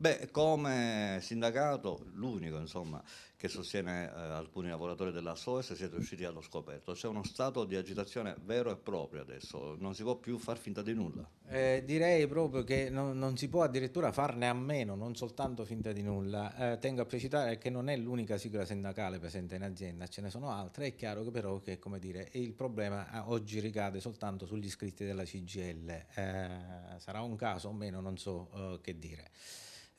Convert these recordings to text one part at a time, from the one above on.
Beh, come sindacato, l'unico insomma, che sostiene eh, alcuni lavoratori della SOES, siete riusciti allo scoperto. C'è uno stato di agitazione vero e proprio adesso, non si può più far finta di nulla. Eh, direi proprio che non, non, si può addirittura farne a meno, non soltanto finta di nulla. Eh, tengo a precisare che non è l'unica sigla sindacale presente in azienda, ce ne sono altre. È chiaro che però che, dire, il problema eh, oggi ricade soltanto sugli iscritti della CGL. Eh, sarà un caso o meno, non so eh, che dire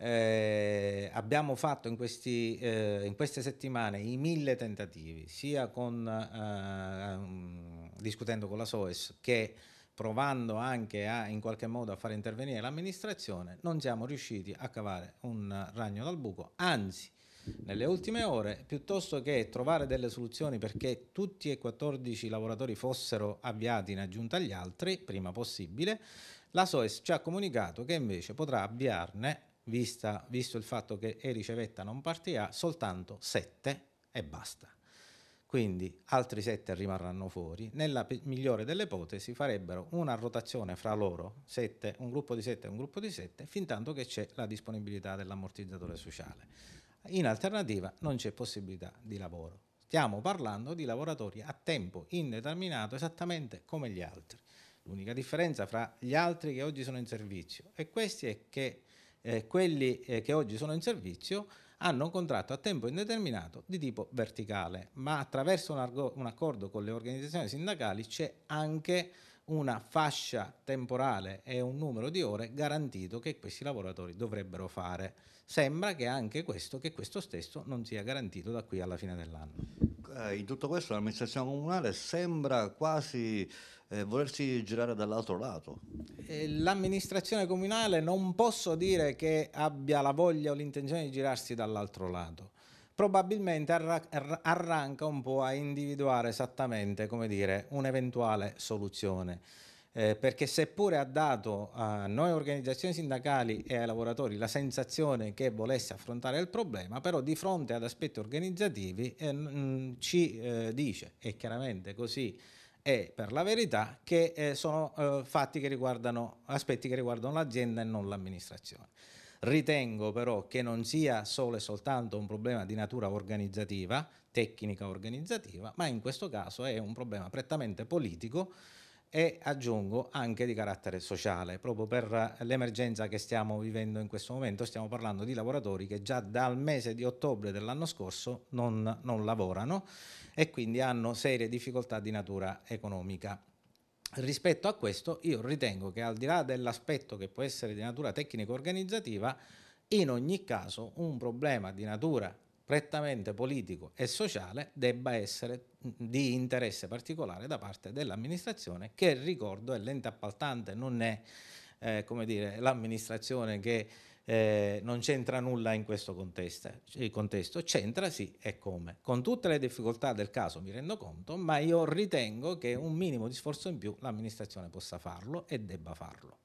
eh, abbiamo fatto in, questi, eh, in, queste settimane i mille tentativi, sia con, eh, um, discutendo con la SOES che provando anche a, in qualche modo a far intervenire l'amministrazione, non siamo riusciti a cavare un ragno dal buco, anzi nelle ultime ore, piuttosto che trovare delle soluzioni perché tutti e 14 i lavoratori fossero avviati in aggiunta agli altri, prima possibile, la SOES ci ha comunicato che invece potrà avviarne vista, visto il fatto che e ricevetta non partirà, soltanto 7 e basta. Quindi altri 7 rimarranno fuori. Nella migliore delle ipotesi farebbero una rotazione fra loro, sette, un gruppo di 7 e un gruppo di 7, fin tanto che c'è la disponibilità dell'ammortizzatore sociale. In alternativa non c'è possibilità di lavoro. Stiamo parlando di lavoratori a tempo indeterminato esattamente come gli altri. L'unica differenza fra gli altri che oggi sono in servizio e questi è che eh, quelli eh, che oggi sono in servizio hanno un contratto a tempo indeterminato di tipo verticale, ma attraverso un, un accordo con le organizzazioni sindacali c'è anche una fascia temporale e un numero di ore garantito che questi lavoratori dovrebbero fare. Sembra che anche questo, che questo stesso non sia garantito da qui alla fine dell'anno. Eh, in tutto questo l'amministrazione comunale sembra quasi eh, volersi girare dall'altro lato. Eh, l'amministrazione comunale non posso dire che abbia la voglia o l'intenzione di girarsi dall'altro lato probabilmente arranca un po' a individuare esattamente come dire, un'eventuale soluzione. Eh, perché seppure ha dato a noi organizzazioni sindacali e ai lavoratori la sensazione che volesse affrontare il problema, però di fronte ad aspetti organizzativi eh, mh, ci eh, dice, e chiaramente così è per la verità, che eh, sono eh, fatti che riguardano, aspetti che riguardano l'azienda e non l'amministrazione. Ritengo però che non sia solo e soltanto un problema di natura organizzativa, tecnica organizzativa, ma in questo caso è un problema prettamente politico e aggiungo anche di carattere sociale, proprio per l'emergenza che stiamo vivendo in questo momento, stiamo parlando di lavoratori che già dal mese di ottobre dell'anno scorso non, non lavorano e quindi hanno serie difficoltà di natura economica rispetto a questo io ritengo che al di là dell'aspetto che può essere di natura tecnico-organizzativa, in ogni caso un problema di natura prettamente politico e sociale debba essere di interesse particolare da parte dell'amministrazione che ricordo è l'ente appaltante, non è eh, l'amministrazione che eh, non c'entra nulla in questo contesto. Il contesto c'entra sì e come. Con tutte le difficoltà del caso mi rendo conto, ma io ritengo che un minimo di sforzo in più l'amministrazione possa farlo e debba farlo.